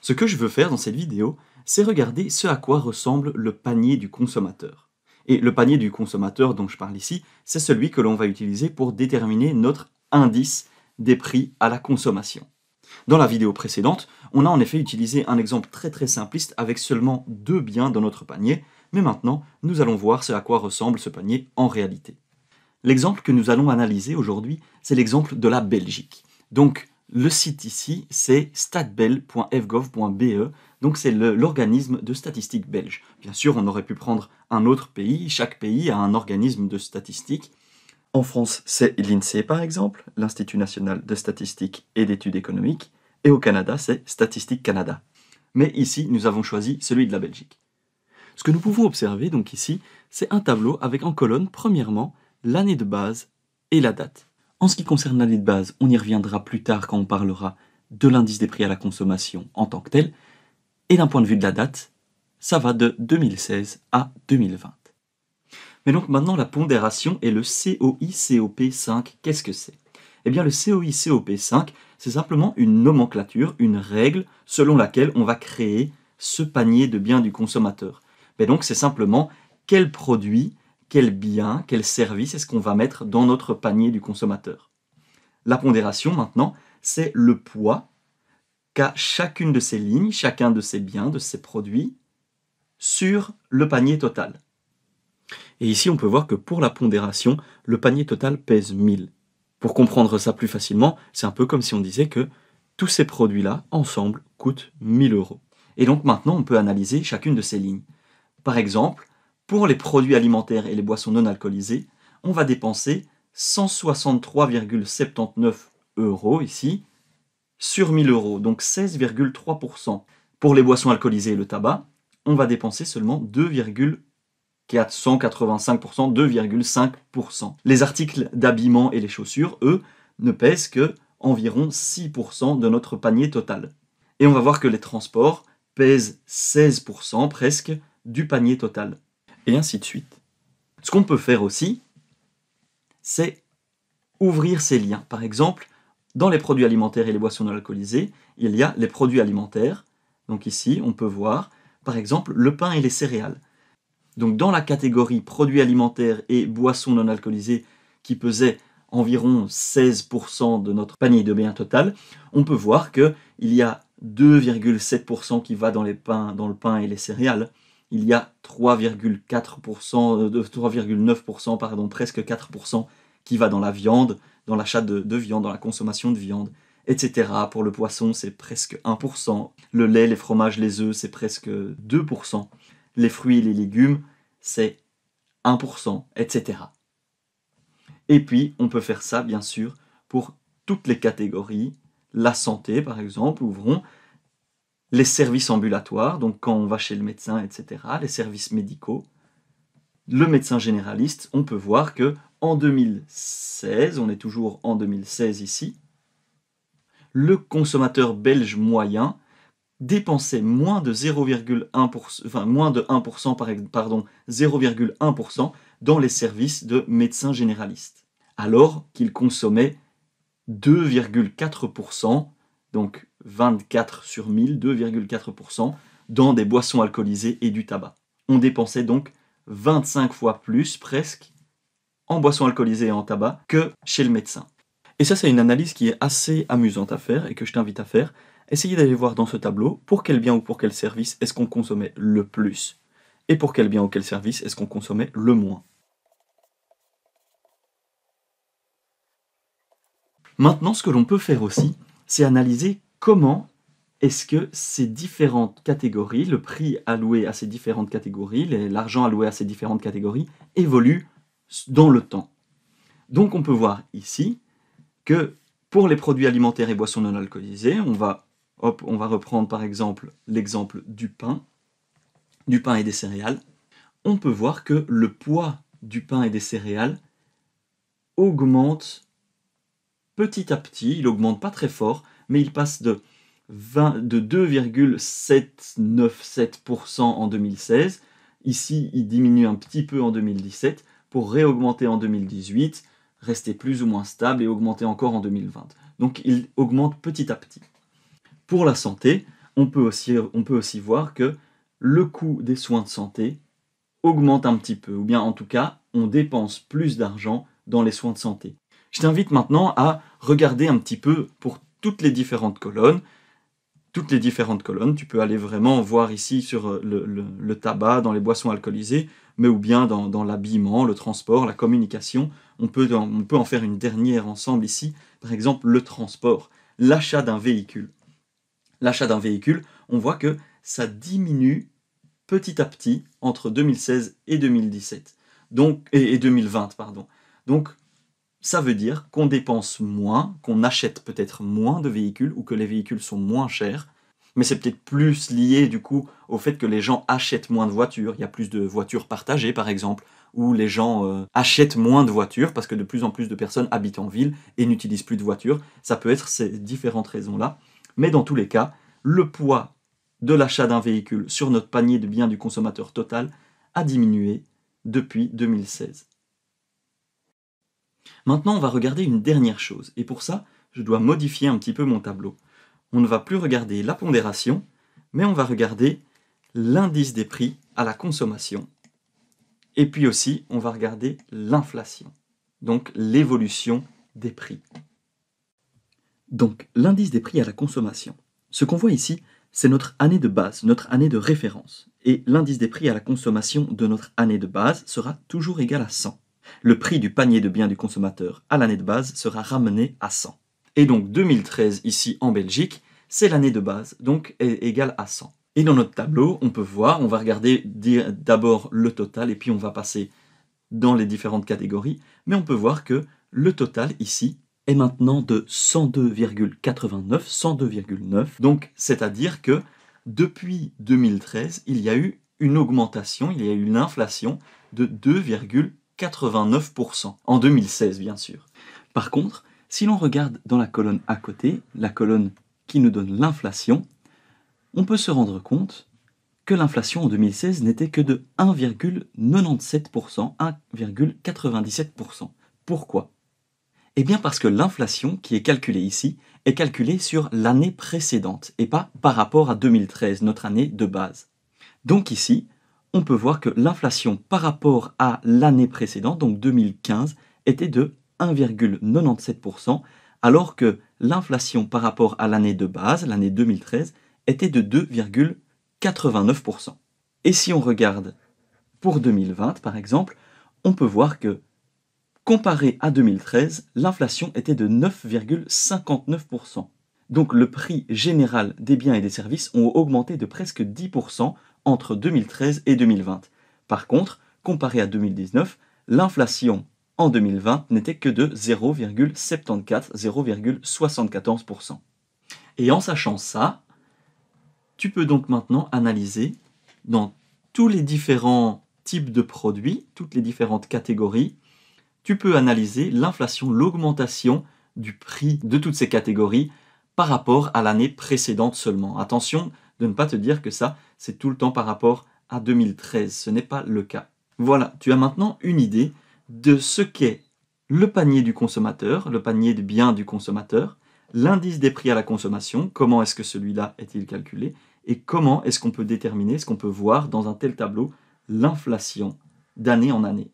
Ce que je veux faire dans cette vidéo, c'est regarder ce à quoi ressemble le panier du consommateur. Et le panier du consommateur dont je parle ici, c'est celui que l'on va utiliser pour déterminer notre indice des prix à la consommation. Dans la vidéo précédente, on a en effet utilisé un exemple très très simpliste avec seulement deux biens dans notre panier, mais maintenant, nous allons voir ce à quoi ressemble ce panier en réalité. L'exemple que nous allons analyser aujourd'hui, c'est l'exemple de la Belgique. Donc, le site ici, c'est statbel.fgov.be, donc c'est l'organisme de statistiques belge. Bien sûr, on aurait pu prendre un autre pays, chaque pays a un organisme de statistiques. En France, c'est l'INSEE par exemple, l'Institut national de Statistique et d'études économiques, et au Canada, c'est Statistique Canada. Mais ici, nous avons choisi celui de la Belgique. Ce que nous pouvons observer donc ici, c'est un tableau avec en colonne, premièrement, l'année de base et la date. En ce qui concerne l'année de base, on y reviendra plus tard quand on parlera de l'indice des prix à la consommation en tant que tel. Et d'un point de vue de la date, ça va de 2016 à 2020. Mais donc maintenant, la pondération et le COICOP 5 qu'est-ce que c'est Eh bien, le COICOP 5 c'est simplement une nomenclature, une règle selon laquelle on va créer ce panier de biens du consommateur. Mais donc, c'est simplement quel produit quel bien, quel service est-ce qu'on va mettre dans notre panier du consommateur. La pondération maintenant, c'est le poids qu'a chacune de ces lignes, chacun de ces biens, de ces produits, sur le panier total. Et ici, on peut voir que pour la pondération, le panier total pèse 1000. Pour comprendre ça plus facilement, c'est un peu comme si on disait que tous ces produits-là, ensemble, coûtent 1000 euros. Et donc maintenant, on peut analyser chacune de ces lignes. Par exemple, pour les produits alimentaires et les boissons non alcoolisées, on va dépenser 163,79 euros ici sur 1000 euros, donc 16,3%. Pour les boissons alcoolisées et le tabac, on va dépenser seulement 2,485%, 2,5%. Les articles d'habillement et les chaussures, eux, ne pèsent que environ 6% de notre panier total. Et on va voir que les transports pèsent 16% presque du panier total et ainsi de suite. Ce qu'on peut faire aussi, c'est ouvrir ces liens. Par exemple, dans les produits alimentaires et les boissons non alcoolisées, il y a les produits alimentaires. Donc ici, on peut voir, par exemple, le pain et les céréales. Donc dans la catégorie produits alimentaires et boissons non alcoolisées, qui pesait environ 16% de notre panier de biens total, on peut voir qu'il y a 2,7% qui va dans, les pains, dans le pain et les céréales, il y a 3,4%, 3,9%, euh, pardon, presque 4% qui va dans la viande, dans l'achat de, de, viande, dans la consommation de viande, etc. Pour le poisson, c'est presque 1%. Le lait, les fromages, les œufs, c'est presque 2%. Les fruits et les légumes, c'est 1%, etc. Et puis, on peut faire ça, bien sûr, pour toutes les catégories. La santé, par exemple, ouvrons les services ambulatoires, donc quand on va chez le médecin, etc., les services médicaux, le médecin généraliste, on peut voir que en 2016, on est toujours en 2016 ici, le consommateur belge moyen dépensait moins de 0,1%, enfin moins de 1%, pardon, 0,1% dans les services de médecin généraliste, alors qu'il consommait 2,4% donc 24 sur 1000, 2,4%, dans des boissons alcoolisées et du tabac. On dépensait donc 25 fois plus presque en boissons alcoolisées et en tabac que chez le médecin. Et ça, c'est une analyse qui est assez amusante à faire et que je t'invite à faire. Essayez d'aller voir dans ce tableau pour quel bien ou pour quel service est-ce qu'on consommait le plus et pour quel bien ou quel service est-ce qu'on consommait le moins. Maintenant, ce que l'on peut faire aussi, c'est analyser comment est-ce que ces différentes catégories, le prix alloué à ces différentes catégories, l'argent alloué à ces différentes catégories, évoluent dans le temps. Donc on peut voir ici que pour les produits alimentaires et boissons non alcoolisées, on va, hop, on va reprendre par exemple l'exemple du pain, du pain et des céréales. On peut voir que le poids du pain et des céréales augmente petit à petit, il augmente pas très fort, mais il passe de, 2,797% en 2016. Ici, il diminue un petit peu en 2017 pour réaugmenter en 2018, rester plus ou moins stable et augmenter encore en 2020. Donc il augmente petit à petit. Pour la santé, on peut aussi voir que le coût des soins de santé augmente un petit peu, ou bien en tout cas, on dépense plus d'argent dans les soins de santé. Je t'invite maintenant à regarder un petit peu pour toutes les différentes colonnes. Toutes les différentes colonnes, tu peux aller vraiment voir ici sur euh, le, tabac, dans les boissons alcoolisées, mais ou bien dans, dans l'habillement, le transport, la communication. On peut, on peut en faire une dernière ensemble ici, par exemple le transport, l'achat d'un véhicule. L'achat d'un véhicule, on voit que ça diminue petit à petit entre 2016 et 2017. Donc, et, 2020, pardon. Donc, ça veut dire qu'on dépense moins, qu'on achète peut-être moins de véhicules ou que les véhicules sont moins chers. Mais c'est peut-être plus lié du coup au fait que les gens achètent moins de voitures. Il y a plus de voitures partagées par exemple, ou les gens euh, achètent moins de voitures parce que de plus en plus de personnes habitent en ville et n'utilisent plus de voitures. Ça peut être ces différentes raisons-là. Mais dans tous les cas, le poids de l'achat d'un véhicule sur notre panier de biens du consommateur total a diminué depuis 2016. Maintenant, on va regarder une dernière chose, et pour ça, je dois modifier un petit peu mon tableau. On ne va plus regarder la pondération, mais on va regarder l'indice des prix à la consommation. Et puis aussi, on va regarder l'inflation, donc l'évolution des prix. Donc, l'indice des prix à la consommation. Ce qu'on voit ici, c'est notre année de base, notre année de référence. Et l'indice des prix à la consommation de notre année de base sera toujours égal à 100 le prix du panier de biens du consommateur à l'année de base sera ramené à 100. Et donc 2013 ici en Belgique, c'est l'année de base, donc est égal à 100. Et dans notre tableau, on peut voir, on va regarder d'abord le total et puis on va passer dans les différentes catégories, mais on peut voir que le total ici est maintenant de 102,89, 102,9. Donc c'est-à-dire que depuis 2013, il y a eu une augmentation, il y a eu une inflation de 2,89%. 89%, en 2016 bien sûr. Par contre, si l'on regarde dans la colonne à côté, la colonne qui nous donne l'inflation, on peut se rendre compte que l'inflation en 2016 n'était que de 1,97%, 1,97%. Pourquoi Eh bien parce que l'inflation qui est calculée ici est calculée sur l'année précédente et pas par rapport à 2013, notre année de base. Donc ici, on peut voir que l'inflation par rapport à l'année précédente, donc 2015, était de 1,97%, alors que l'inflation par rapport à l'année de base, l'année 2013, était de 2,89%. Et si on regarde pour 2020, par exemple, on peut voir que, comparé à 2013, l'inflation était de 9,59%. Donc le prix général des biens et des services ont augmenté de presque 10%, entre 2013 et 2020. Par contre, comparé à 2019, l'inflation en 2020 n'était que de 0,74-0,74%. Et en sachant ça, tu peux donc maintenant analyser dans tous les différents types de produits, toutes les différentes catégories, tu peux analyser l'inflation, l'augmentation du prix de toutes ces catégories par rapport à l'année précédente seulement. Attention de ne pas te dire que ça, c'est tout le temps par rapport à 2013. Ce n'est pas le cas. Voilà, tu as maintenant une idée de ce qu'est le panier du consommateur, le panier de biens du consommateur, l'indice des prix à la consommation, comment est-ce que celui-là est-il calculé, et comment est-ce qu'on peut déterminer, ce qu'on peut voir dans un tel tableau l'inflation d'année en année.